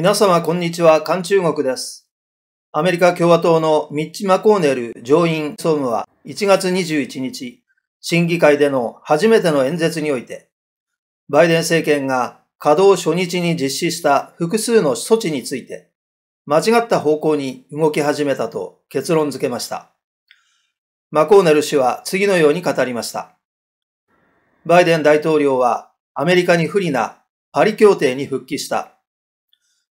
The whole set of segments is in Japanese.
皆様、こんにちは。韓中国です。アメリカ共和党のミッチ・マコーネル上院総務は1月21日、審議会での初めての演説において、バイデン政権が稼働初日に実施した複数の措置について、間違った方向に動き始めたと結論付けました。マコーネル氏は次のように語りました。バイデン大統領はアメリカに不利なパリ協定に復帰した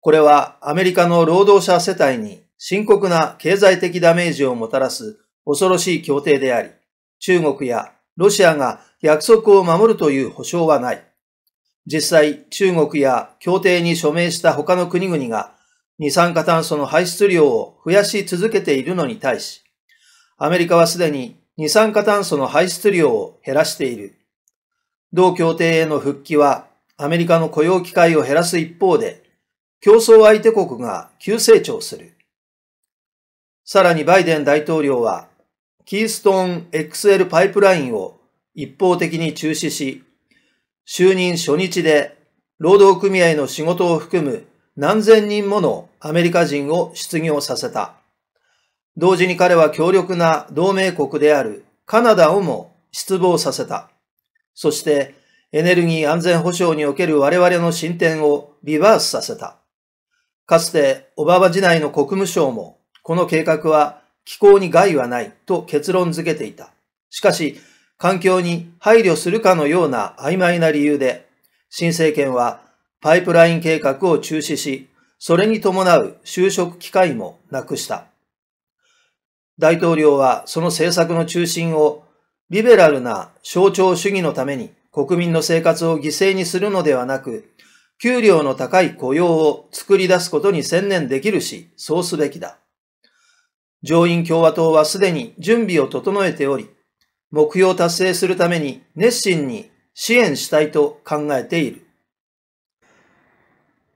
これはアメリカの労働者世帯に深刻な経済的ダメージをもたらす恐ろしい協定であり、中国やロシアが約束を守るという保証はない。実際、中国や協定に署名した他の国々が二酸化炭素の排出量を増やし続けているのに対し、アメリカはすでに二酸化炭素の排出量を減らしている。同協定への復帰はアメリカの雇用機会を減らす一方で、競争相手国が急成長する。さらにバイデン大統領は、キーストーン XL パイプラインを一方的に中止し、就任初日で労働組合の仕事を含む何千人ものアメリカ人を失業させた。同時に彼は強力な同盟国であるカナダをも失望させた。そしてエネルギー安全保障における我々の進展をリバースさせた。かつてオババ時代の国務省も、この計画は気候に害はないと結論付けていた。しかし、環境に配慮するかのような曖昧な理由で、新政権はパイプライン計画を中止し、それに伴う就職機会もなくした。大統領はその政策の中心をリベラルな象徴主義のために国民の生活を犠牲にするのではなく、給料の高い雇用を作り出すことに専念できるし、そうすべきだ。上院共和党はすでに準備を整えており、目標を達成するために熱心に支援したいと考えている。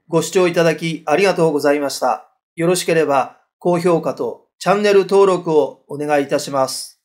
ご視聴いただきありがとうございました。よろしければ高評価とチャンネル登録をお願いいたします。